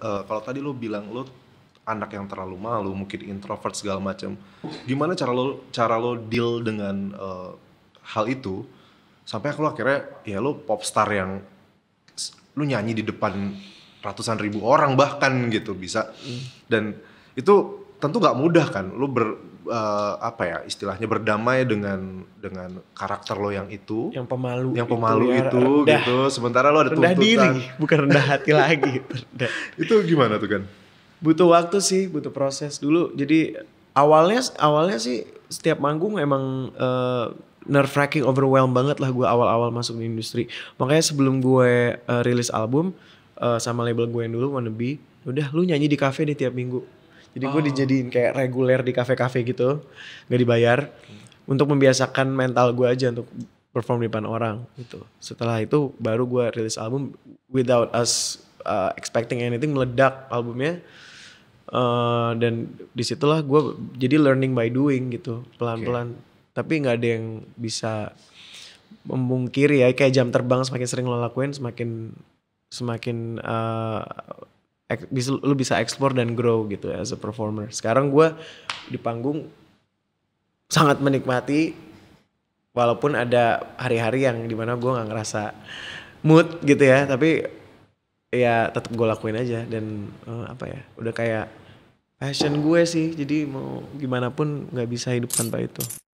Eh, kalau tadi lo bilang lo anak yang terlalu malu, mungkin introvert segala macam. Gimana cara lo cara lo deal dengan uh, hal itu sampai aku akhirnya ya lo popstar yang lo nyanyi di depan ratusan ribu orang bahkan gitu bisa. Hmm. Dan itu tentu nggak mudah kan lu ber uh, apa ya istilahnya berdamai dengan dengan karakter lo yang itu yang pemalu yang pemalu itu, ya, itu rendah, gitu sementara lo ada rendah tuntutan diri, bukan rendah hati lagi rendah. itu gimana tuh kan butuh waktu sih butuh proses dulu jadi awalnya awalnya sih setiap manggung emang uh, eh, nerve wracking overwhelm banget lah gue awal-awal masuk di industri makanya sebelum gue uh, rilis album uh, sama label gue yang dulu wannabe udah lu nyanyi di cafe deh tiap minggu jadi gue oh. dijadiin kayak reguler di kafe-kafe gitu, nggak dibayar, Okay. untuk membiasakan mental gue aja untuk perform di depan orang gitu. Setelah itu baru gue rilis album without us uh, expecting anything meledak albumnya. Uh, dan disitulah gue jadi learning by doing gitu pelan-pelan. Okay. Tapi nggak ada yang bisa membungkiri ya kayak jam terbang semakin sering lo lakuin semakin semakin uh, bisa lu bisa explore dan grow gitu ya, as a performer. Sekarang gue di panggung sangat menikmati walaupun ada hari-hari yang dimana gue nggak ngerasa mood gitu ya, tapi ya tetap gue lakuin aja dan uh, apa ya udah kayak passion gue sih jadi mau gimana pun nggak bisa hidup tanpa itu